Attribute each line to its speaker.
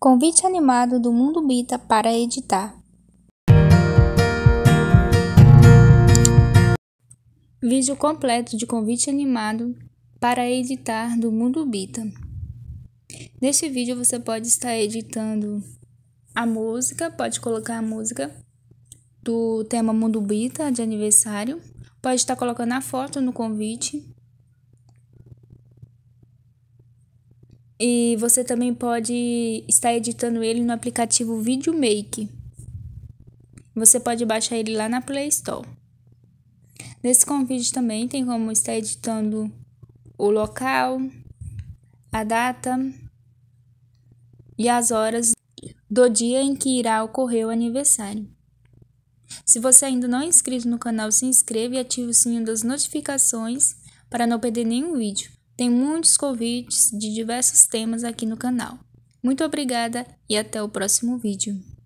Speaker 1: Convite animado do Mundo Bita para editar. Vídeo completo de convite animado para editar do Mundo Bita. Neste vídeo você pode estar editando a música, pode colocar a música do tema Mundo Bita de aniversário, pode estar colocando a foto no convite, E você também pode estar editando ele no aplicativo VideoMake. Você pode baixar ele lá na Play Store. Nesse convite também tem como estar editando o local, a data e as horas do dia em que irá ocorrer o aniversário. Se você ainda não é inscrito no canal, se inscreva e ative o sininho das notificações para não perder nenhum vídeo. Tem muitos convites de diversos temas aqui no canal. Muito obrigada e até o próximo vídeo.